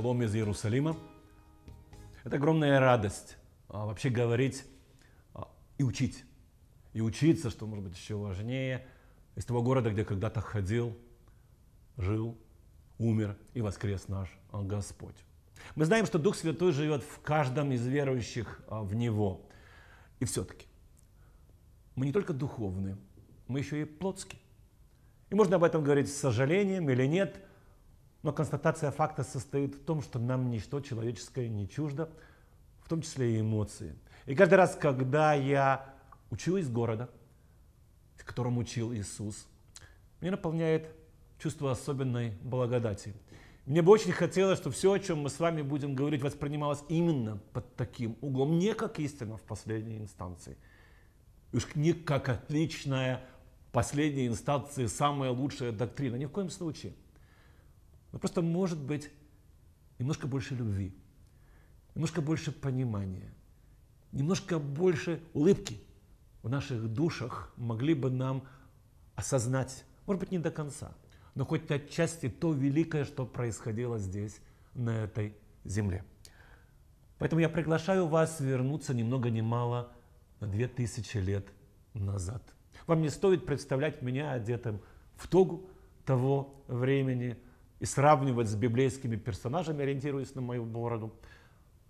шалом из Иерусалима. Это огромная радость а, вообще говорить а, и учить. И учиться, что может быть еще важнее, из того города, где когда-то ходил, жил, умер и воскрес наш а, Господь. Мы знаем, что Дух Святой живет в каждом из верующих в Него. И все-таки мы не только духовные, мы еще и плотские. И можно об этом говорить с сожалением или нет – но констатация факта состоит в том, что нам ничто человеческое не чуждо, в том числе и эмоции. И каждый раз, когда я учу из города, в котором учил Иисус, мне наполняет чувство особенной благодати. Мне бы очень хотелось, чтобы все, о чем мы с вами будем говорить, воспринималось именно под таким углом, не как истина в последней инстанции, уж не как отличная последняя инстанция, самая лучшая доктрина, ни в коем случае – но просто может быть немножко больше любви, немножко больше понимания, немножко больше улыбки в наших душах могли бы нам осознать, может быть, не до конца, но хоть отчасти то великое, что происходило здесь, на этой земле. Поэтому я приглашаю вас вернуться ни много ни мало на тысячи лет назад. Вам не стоит представлять меня одетым в тогу того времени – и сравнивать с библейскими персонажами, ориентируясь на мою бороду.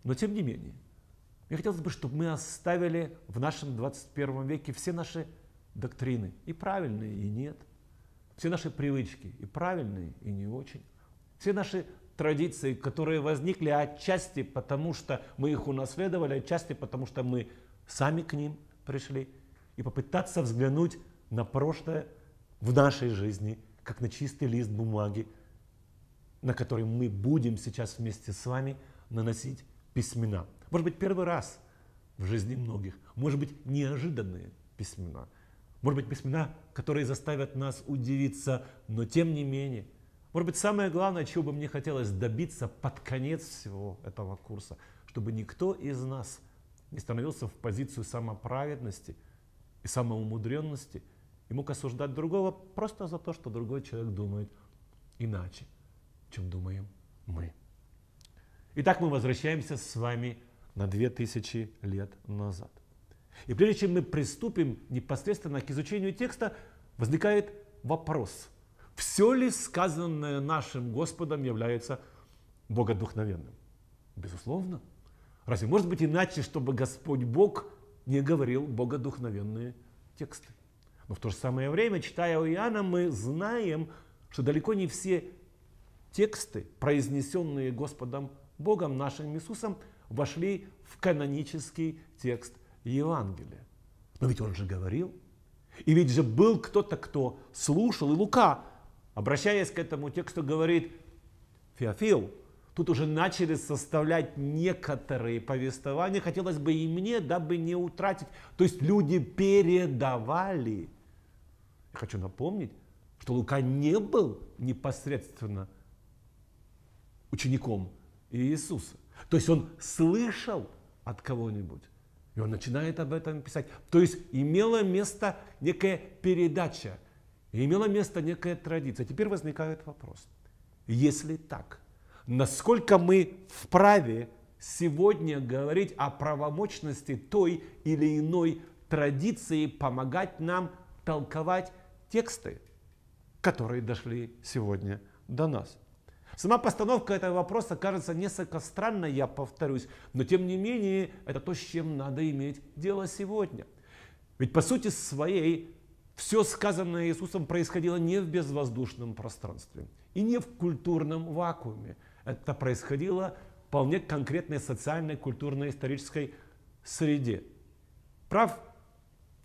Но тем не менее, мне хотелось бы, чтобы мы оставили в нашем 21 веке все наши доктрины, и правильные, и нет, все наши привычки, и правильные, и не очень, все наши традиции, которые возникли отчасти потому, что мы их унаследовали, отчасти потому, что мы сами к ним пришли, и попытаться взглянуть на прошлое в нашей жизни, как на чистый лист бумаги, на который мы будем сейчас вместе с вами наносить письмена. Может быть, первый раз в жизни многих, может быть, неожиданные письмена, может быть, письмена, которые заставят нас удивиться, но тем не менее. Может быть, самое главное, чего бы мне хотелось добиться под конец всего этого курса, чтобы никто из нас не становился в позицию самоправедности и самоумудренности и мог осуждать другого просто за то, что другой человек думает иначе чем думаем мы. Итак, мы возвращаемся с вами на 2000 лет назад. И прежде чем мы приступим непосредственно к изучению текста, возникает вопрос, все ли сказанное нашим Господом является богодухновенным? Безусловно. Разве может быть иначе, чтобы Господь Бог не говорил богодухновенные тексты? Но в то же самое время, читая у Иоанна, мы знаем, что далеко не все тексты, произнесенные Господом Богом нашим Иисусом, вошли в канонический текст Евангелия. Но ведь он же говорил. И ведь же был кто-то, кто слушал. И Лука, обращаясь к этому тексту, говорит, Феофил, тут уже начали составлять некоторые повествования, хотелось бы и мне, дабы не утратить. То есть люди передавали. Я хочу напомнить, что Лука не был непосредственно учеником Иисуса. То есть он слышал от кого-нибудь. И он начинает об этом писать. То есть имела место некая передача, имела место некая традиция. Теперь возникает вопрос. Если так, насколько мы вправе сегодня говорить о правомочности той или иной традиции, помогать нам толковать тексты, которые дошли сегодня до нас? Сама постановка этого вопроса кажется несколько странной, я повторюсь, но тем не менее это то, с чем надо иметь дело сегодня. Ведь по сути своей все сказанное Иисусом происходило не в безвоздушном пространстве и не в культурном вакууме. Это происходило в вполне конкретной социальной, культурной, исторической среде. Прав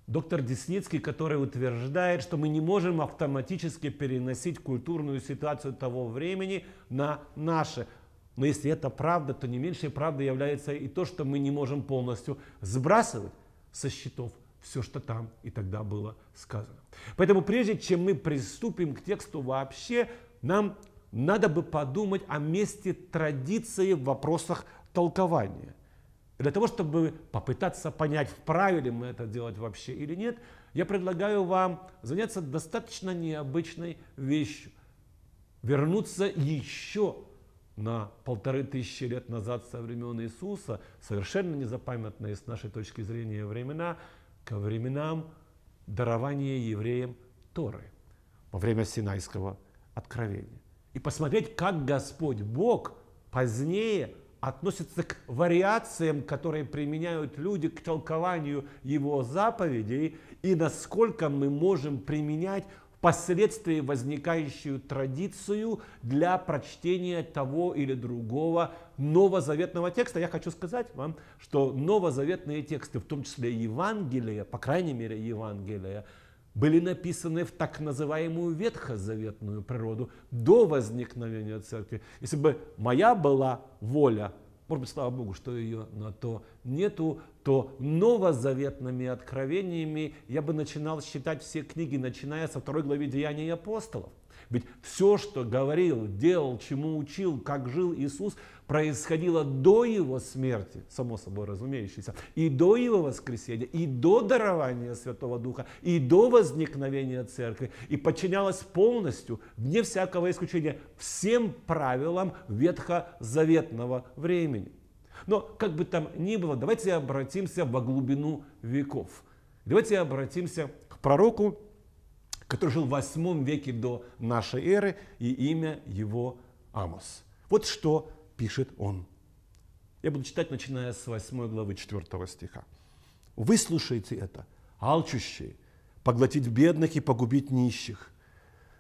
Доктор Десницкий, который утверждает, что мы не можем автоматически переносить культурную ситуацию того времени на наше. Но если это правда, то не меньшей правдой является и то, что мы не можем полностью сбрасывать со счетов все, что там и тогда было сказано. Поэтому прежде чем мы приступим к тексту вообще, нам надо бы подумать о месте традиции в вопросах толкования – для того, чтобы попытаться понять, вправе ли мы это делать вообще или нет, я предлагаю вам заняться достаточно необычной вещью. Вернуться еще на полторы тысячи лет назад со времен Иисуса, совершенно незапамятные с нашей точки зрения времена, ко временам дарования евреям Торы во время Синайского откровения. И посмотреть, как Господь Бог позднее относится к вариациям, которые применяют люди к толкованию его заповедей и насколько мы можем применять впоследствии возникающую традицию для прочтения того или другого новозаветного текста. Я хочу сказать вам, что новозаветные тексты, в том числе Евангелия, по крайней мере Евангелия были написаны в так называемую ветхозаветную природу до возникновения церкви. Если бы моя была воля, может быть, слава Богу, что ее на то нету, то новозаветными откровениями я бы начинал считать все книги, начиная со второй главы Деяний апостолов. Ведь все, что говорил, делал, чему учил, как жил Иисус, происходило до его смерти, само собой разумеющееся, и до его воскресения, и до дарования Святого Духа, и до возникновения Церкви, и подчинялось полностью, вне всякого исключения, всем правилам ветхозаветного времени. Но как бы там ни было, давайте обратимся во глубину веков. Давайте обратимся к пророку который жил в 8 веке до нашей эры, и имя его Амос. Вот что пишет он. Я буду читать, начиная с 8 главы 4 стиха. «Выслушайте это, алчущие, поглотить бедных и погубить нищих.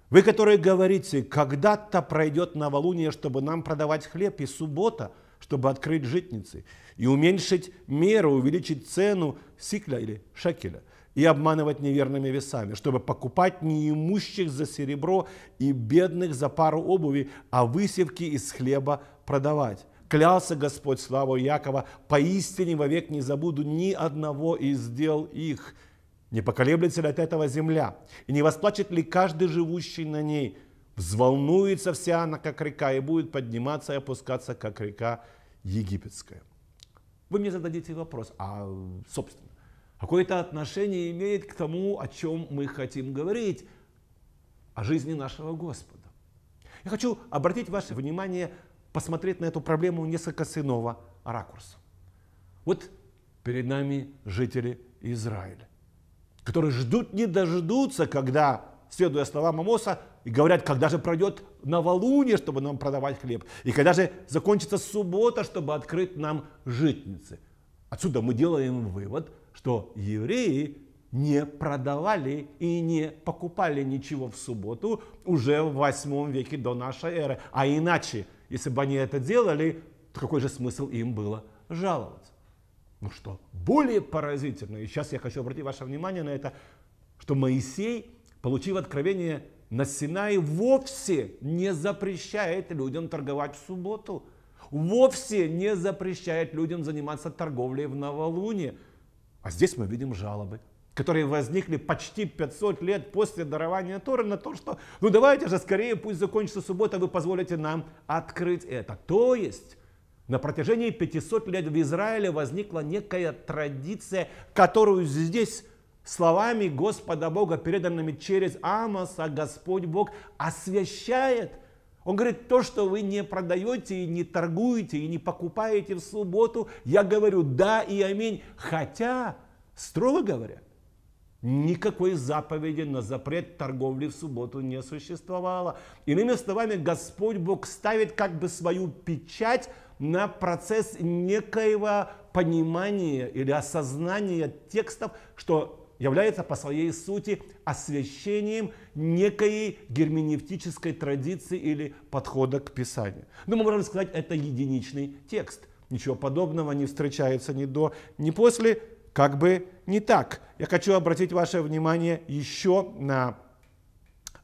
Вы, которые говорите, когда-то пройдет новолуние, чтобы нам продавать хлеб, и суббота, чтобы открыть житницы, и уменьшить меру, увеличить цену сикля или шекеля – и обманывать неверными весами, чтобы покупать неимущих за серебро и бедных за пару обуви, а высевки из хлеба продавать. Клялся Господь славу Якова, поистине вовек не забуду ни одного из дел их. Не поколеблется ли от этого земля, и не восплачет ли каждый живущий на ней? Взволнуется вся она, как река, и будет подниматься и опускаться, как река египетская. Вы мне зададите вопрос, а, собственно, какое-то отношение имеет к тому, о чем мы хотим говорить, о жизни нашего Господа. Я хочу обратить ваше внимание, посмотреть на эту проблему несколько с иного ракурса. Вот перед нами жители Израиля, которые ждут не дождутся, когда, следуя словам Амоса, и говорят, когда же пройдет новолуние, чтобы нам продавать хлеб, и когда же закончится суббота, чтобы открыть нам житницы. Отсюда мы делаем вывод – что евреи не продавали и не покупали ничего в субботу уже в 8 веке до нашей эры. А иначе, если бы они это делали, то какой же смысл им было жаловаться? Ну что более поразительно, и сейчас я хочу обратить ваше внимание на это, что Моисей, получив откровение на Синае, вовсе не запрещает людям торговать в субботу, вовсе не запрещает людям заниматься торговлей в новолуние. А здесь мы видим жалобы, которые возникли почти 500 лет после дарования Торы на то, что ну давайте же скорее, пусть закончится суббота, вы позволите нам открыть это. То есть на протяжении 500 лет в Израиле возникла некая традиция, которую здесь словами Господа Бога, переданными через Амоса, Господь Бог освящает – он говорит, то, что вы не продаете, и не торгуете, и не покупаете в субботу, я говорю да и аминь. Хотя, строго говоря, никакой заповеди на запрет торговли в субботу не существовало. Иными словами, Господь Бог ставит как бы свою печать на процесс некоего понимания или осознания текстов, что является по своей сути освящением некой герменевтической традиции или подхода к Писанию. Но ну, мы можем сказать, это единичный текст. Ничего подобного не встречается ни до, ни после, как бы не так. Я хочу обратить ваше внимание еще на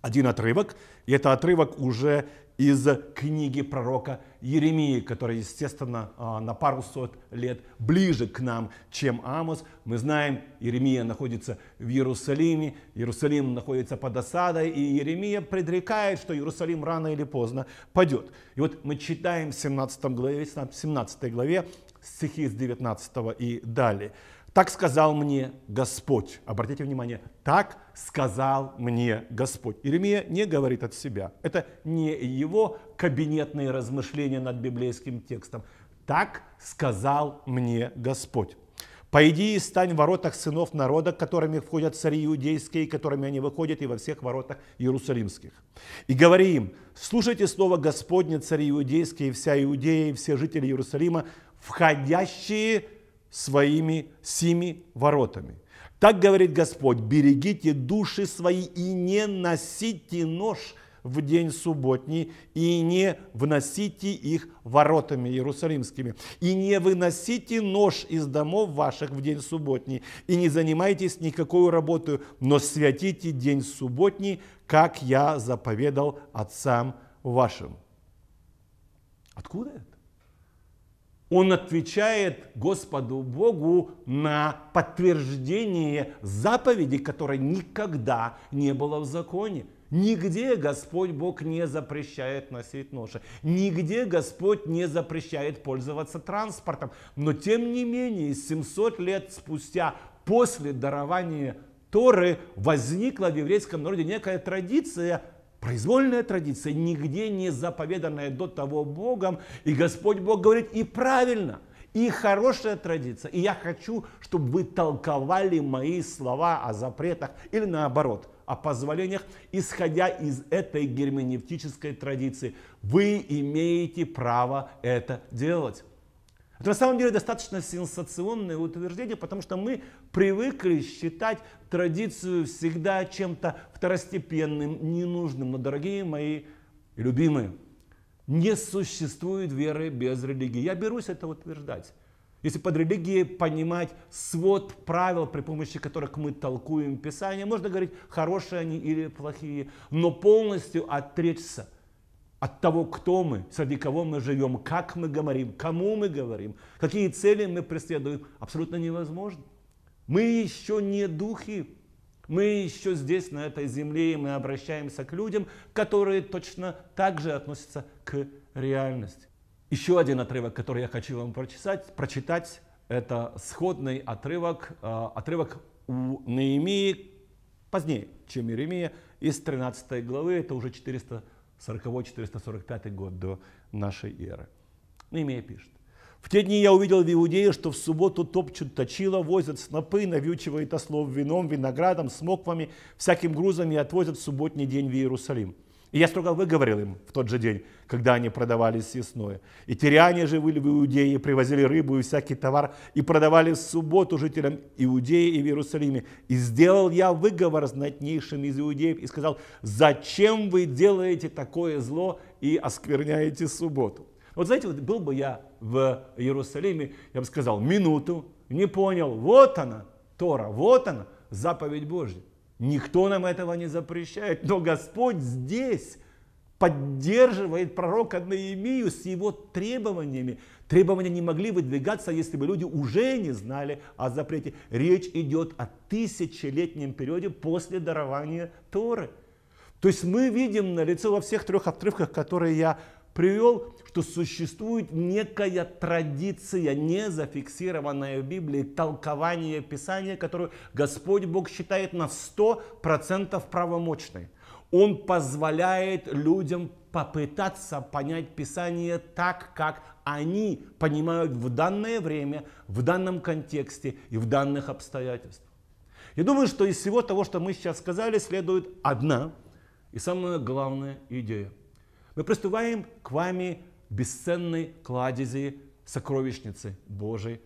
один отрывок, и это отрывок уже из книги пророка Еремии, которая, естественно, а, на пару сот лет ближе к нам, чем Амос. Мы знаем, Еремия находится в Иерусалиме, Иерусалим находится под осадой, и Еремия предрекает, что Иерусалим рано или поздно падет. И вот мы читаем в 17 главе, 17 главе стихи с 19 и далее. Так сказал мне Господь. Обратите внимание, так сказал мне Господь. Иеремия не говорит от себя. Это не его кабинетные размышления над библейским текстом. Так сказал мне Господь. «Пойди и стань в воротах сынов народа, которыми входят цари иудейские, которыми они выходят, и во всех воротах иерусалимских. И говори им, слушайте слово Господне, цари иудейские, вся Иудея, и все жители Иерусалима, входящие своими семи воротами. Так говорит Господь, берегите души свои и не носите нож в день субботний, и не вносите их воротами иерусалимскими, и не выносите нож из домов ваших в день субботний, и не занимайтесь никакой работой, но святите день субботний, как я заповедал отцам вашим. Откуда это? он отвечает Господу Богу на подтверждение заповеди, которая никогда не была в законе. Нигде Господь Бог не запрещает носить ноши. Нигде Господь не запрещает пользоваться транспортом. Но тем не менее, 700 лет спустя, после дарования Торы, возникла в еврейском народе некая традиция – Произвольная традиция, нигде не заповеданная до того Богом. И Господь Бог говорит, и правильно, и хорошая традиция. И я хочу, чтобы вы толковали мои слова о запретах или наоборот, о позволениях, исходя из этой герменевтической традиции. Вы имеете право это делать. Это на самом деле достаточно сенсационное утверждение, потому что мы привыкли считать традицию всегда чем-то второстепенным, ненужным. Но, дорогие мои любимые, не существует веры без религии. Я берусь это утверждать. Если под религией понимать свод правил, при помощи которых мы толкуем Писание, можно говорить, хорошие они или плохие, но полностью отречься – от того, кто мы, среди кого мы живем, как мы говорим, кому мы говорим, какие цели мы преследуем, абсолютно невозможно. Мы еще не духи, мы еще здесь, на этой земле, и мы обращаемся к людям, которые точно так же относятся к реальности. Еще один отрывок, который я хочу вам прочитать, прочитать это сходный отрывок, э, отрывок у Неемии, позднее, чем Иеремия, из 13 главы, это уже 400 40-445 год до нашей эры. Неемия пишет. В те дни я увидел в Иудее, что в субботу топчут точила, возят снопы, навьючивают ослов вином, виноградом, смоквами, всяким грузом и отвозят в субботний день в Иерусалим. И я строго выговорил им в тот же день, когда они продавали съестное. И тиряне же были в Иудее, привозили рыбу и всякий товар, и продавали в субботу жителям Иудеи и в Иерусалиме. И сделал я выговор знатнейшим из иудеев и сказал, зачем вы делаете такое зло и оскверняете субботу? Вот знаете, вот был бы я в Иерусалиме, я бы сказал, минуту, не понял, вот она, Тора, вот она, заповедь Божья. Никто нам этого не запрещает, но Господь здесь поддерживает пророка Наимию с его требованиями. Требования не могли выдвигаться, если бы люди уже не знали о запрете. Речь идет о тысячелетнем периоде после дарования Торы. То есть мы видим на лицо во всех трех отрывках, которые я привел, что существует некая традиция, не зафиксированная в Библии, толкование Писания, которую Господь Бог считает на 100% правомочной. Он позволяет людям попытаться понять Писание так, как они понимают в данное время, в данном контексте и в данных обстоятельствах. Я думаю, что из всего того, что мы сейчас сказали, следует одна и самая главная идея – мы приступаем к вами бесценной кладези сокровищницы Божией,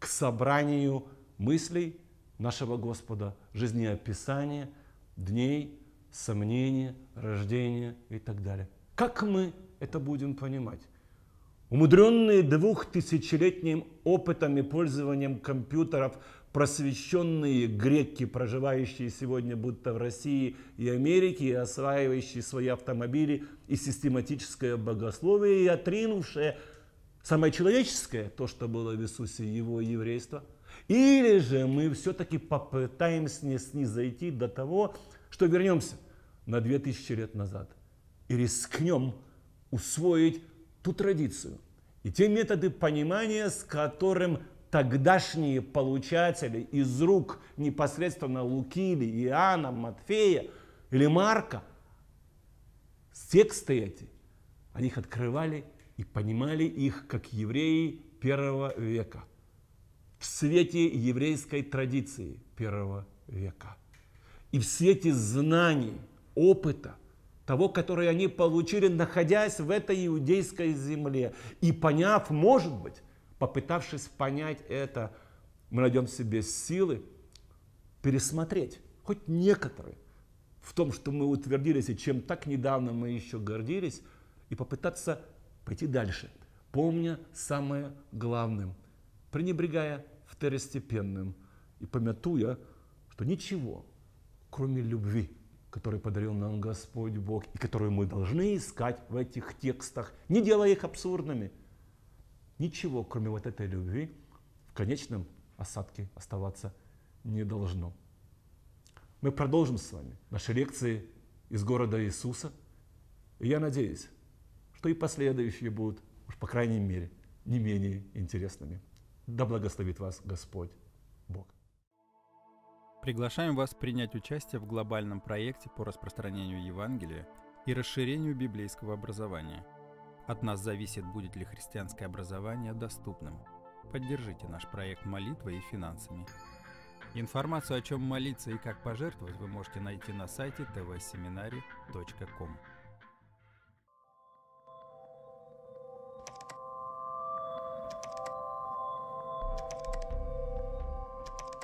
к собранию мыслей нашего Господа, жизнеописания, дней, сомнения, рождения и так далее. Как мы это будем понимать? Умудренные двухтысячелетним опытом и пользованием компьютеров просвещенные греки, проживающие сегодня будто в России и Америке, и осваивающие свои автомобили и систематическое богословие, и отринувшие самое человеческое, то, что было в Иисусе, его еврейство. Или же мы все-таки попытаемся не снизойти до того, что вернемся на 2000 лет назад и рискнем усвоить ту традицию и те методы понимания, с которым тогдашние получатели из рук непосредственно Луки или Иоанна, Матфея или Марка, тексты эти, они их открывали и понимали их как евреи первого века в свете еврейской традиции первого века и в свете знаний, опыта – того, который они получили, находясь в этой иудейской земле. И поняв, может быть, попытавшись понять это, мы найдем в себе силы пересмотреть хоть некоторые в том, что мы утвердились и чем так недавно мы еще гордились, и попытаться пойти дальше, помня самое главное, пренебрегая второстепенным и пометуя, что ничего, кроме любви – который подарил нам Господь Бог, и которую мы должны искать в этих текстах, не делая их абсурдными. Ничего, кроме вот этой любви, в конечном осадке оставаться не должно. Мы продолжим с вами наши лекции из города Иисуса. И я надеюсь, что и последующие будут, уж по крайней мере, не менее интересными. Да благословит вас Господь Бог. Приглашаем вас принять участие в глобальном проекте по распространению Евангелия и расширению библейского образования. От нас зависит, будет ли христианское образование доступным. Поддержите наш проект молитвой и финансами. Информацию, о чем молиться и как пожертвовать, вы можете найти на сайте tvseminary.com.